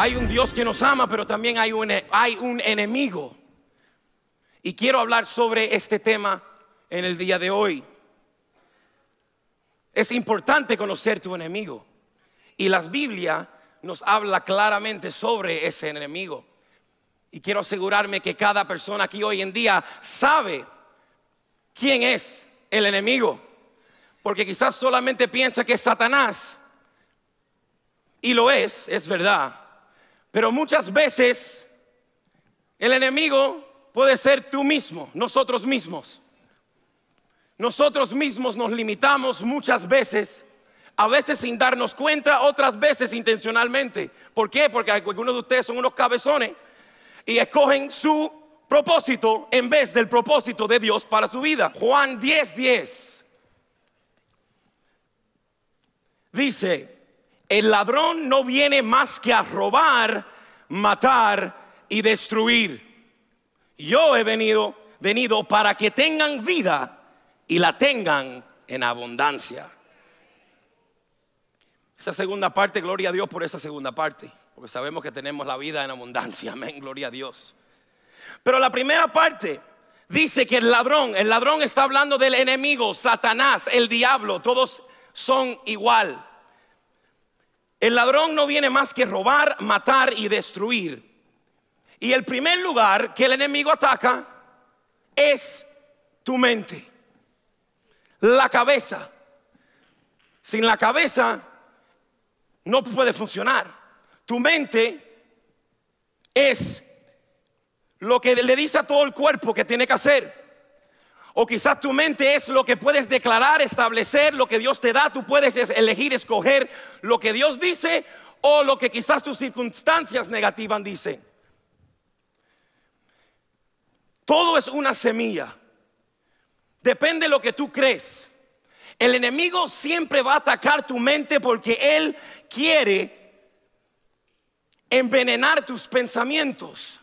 Hay un Dios que nos ama, pero también hay un, hay un enemigo. Y quiero hablar sobre este tema en el día de hoy. Es importante conocer tu enemigo. Y la Biblia nos habla claramente sobre ese enemigo. Y quiero asegurarme que cada persona aquí hoy en día sabe quién es el enemigo. Porque quizás solamente piensa que es Satanás. Y lo es, es verdad. Pero muchas veces el enemigo puede ser tú mismo, nosotros mismos. Nosotros mismos nos limitamos muchas veces, a veces sin darnos cuenta, otras veces intencionalmente. ¿Por qué? Porque algunos de ustedes son unos cabezones y escogen su propósito en vez del propósito de Dios para su vida. Juan 10:10 10 dice, el ladrón no viene más que a robar, matar y destruir. Yo he venido, venido para que tengan vida y la tengan en abundancia. Esa segunda parte, gloria a Dios por esa segunda parte, porque sabemos que tenemos la vida en abundancia, amén, gloria a Dios. Pero la primera parte dice que el ladrón, el ladrón está hablando del enemigo, Satanás, el diablo, todos son igual. El ladrón no viene más que robar, matar y destruir. Y el primer lugar que el enemigo ataca es tu mente, la cabeza. Sin la cabeza no puede funcionar. Tu mente es lo que le dice a todo el cuerpo que tiene que hacer. O quizás tu mente es lo que puedes declarar, establecer, lo que Dios te da. Tú puedes elegir, escoger lo que Dios dice o lo que quizás tus circunstancias negativas dicen. Todo es una semilla. Depende de lo que tú crees. El enemigo siempre va a atacar tu mente porque él quiere envenenar tus pensamientos.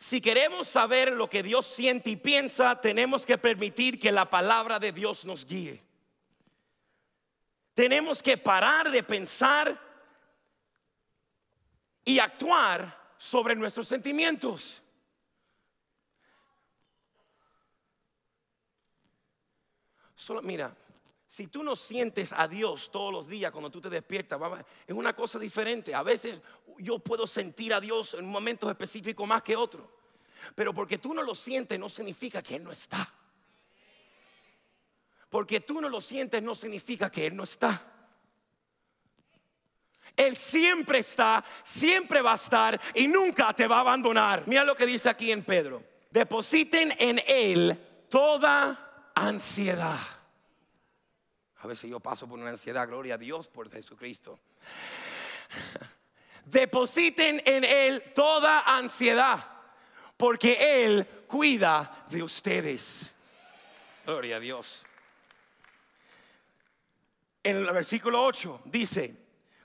Si queremos saber lo que Dios siente y piensa, tenemos que permitir que la palabra de Dios nos guíe. Tenemos que parar de pensar y actuar sobre nuestros sentimientos. Solo mira, si tú no sientes a Dios todos los días cuando tú te despiertas, es una cosa diferente. A veces yo puedo sentir a Dios en un momento específico más que otro. Pero porque tú no lo sientes no significa que Él no está. Porque tú no lo sientes no significa que Él no está. Él siempre está, siempre va a estar y nunca te va a abandonar. Mira lo que dice aquí en Pedro. Depositen en Él toda ansiedad. A veces yo paso por una ansiedad, gloria a Dios por Jesucristo. Depositen en Él toda ansiedad, porque Él cuida de ustedes. Gloria a Dios. En el versículo 8 dice,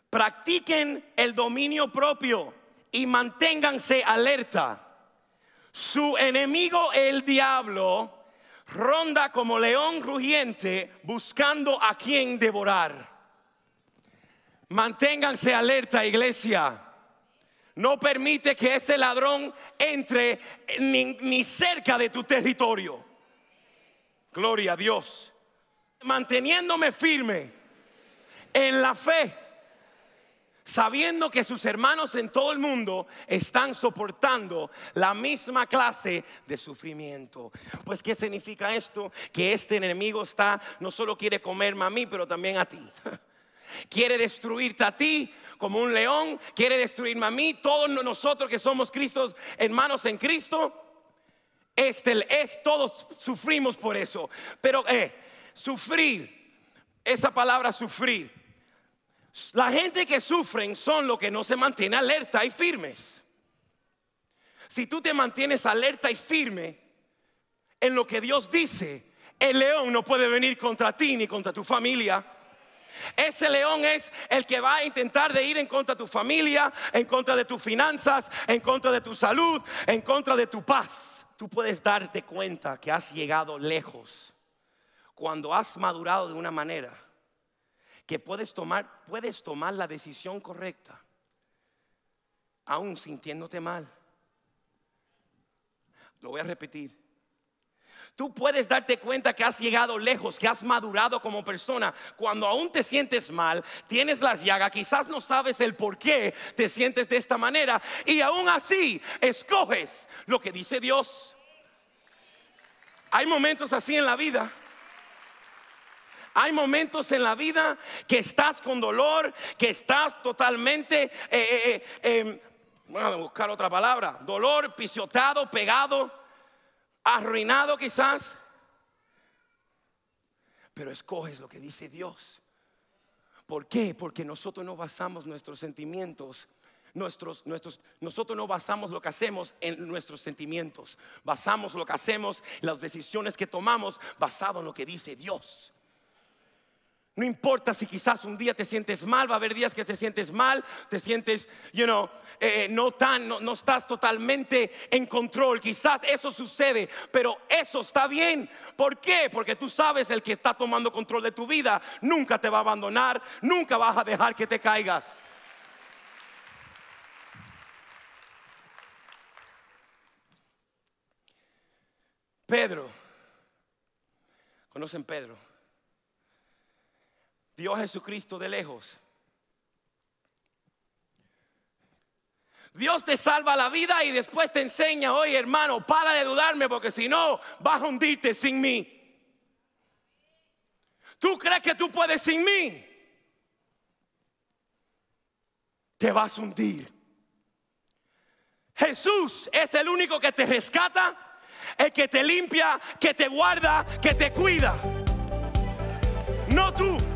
practiquen el dominio propio y manténganse alerta. Su enemigo, el diablo, ronda como león rugiente buscando a quien devorar. Manténganse alerta, iglesia. No permite que ese ladrón entre ni, cerca de tu territorio. Gloria a Dios. Manteniéndome firme en la fe sabiendo que sus hermanos en todo el mundo están soportando la misma clase de sufrimiento. Pues, ¿qué significa esto? Que este enemigo está, no solo quiere comerme a mí, pero también a ti. Quiere destruirte a ti, como un león, quiere destruirme a mí, todos nosotros que somos Cristos, hermanos en Cristo, este, es, todos sufrimos por eso. Pero eh, sufrir, esa palabra sufrir, la gente que sufren son los que no se mantienen alerta y firmes. Si tú te mantienes alerta y firme en lo que Dios dice, el león no puede venir contra ti ni contra tu familia. Ese león es el que va a intentar de ir en contra de tu familia, en contra de tus finanzas, en contra de tu salud, en contra de tu paz. Tú puedes darte cuenta que has llegado lejos cuando has madurado de una manera que puedes tomar, puedes tomar la decisión correcta, aún sintiéndote mal. Lo voy a repetir. Tú puedes darte cuenta que has llegado lejos, que has madurado como persona. Cuando aún te sientes mal, tienes las llagas, quizás no sabes el por qué te sientes de esta manera. Y aún así, escoges lo que dice Dios. Hay momentos así en la vida hay momentos en la vida que estás con dolor, que estás totalmente... Eh, eh, eh, em, vamos a buscar otra palabra. Dolor, pisotado, pegado, arruinado quizás. Pero escoges lo que dice Dios. ¿Por qué? Porque nosotros no basamos nuestros sentimientos Nuestros, nuestros, nosotros no basamos lo que hacemos en nuestros sentimientos, basamos lo que hacemos, las decisiones que tomamos, basado en lo que dice Dios. No importa si quizás un día te sientes mal, va a haber días que te sientes mal, te sientes, you know, eh, no tan, no, no estás totalmente en control. Quizás eso sucede, pero eso está bien. ¿Por qué? Porque tú sabes el que está tomando control de tu vida nunca te va a abandonar, nunca vas a dejar que te caigas. Pedro, conocen Pedro. Dios Jesucristo de lejos. Dios te salva la vida y después te enseña, oye hermano, para de dudarme porque si no vas a hundirte sin mí. ¿Tú crees que tú puedes sin mí? Te vas a hundir. Jesús es el único que te rescata, el que te limpia, que te guarda, que te cuida. No tú.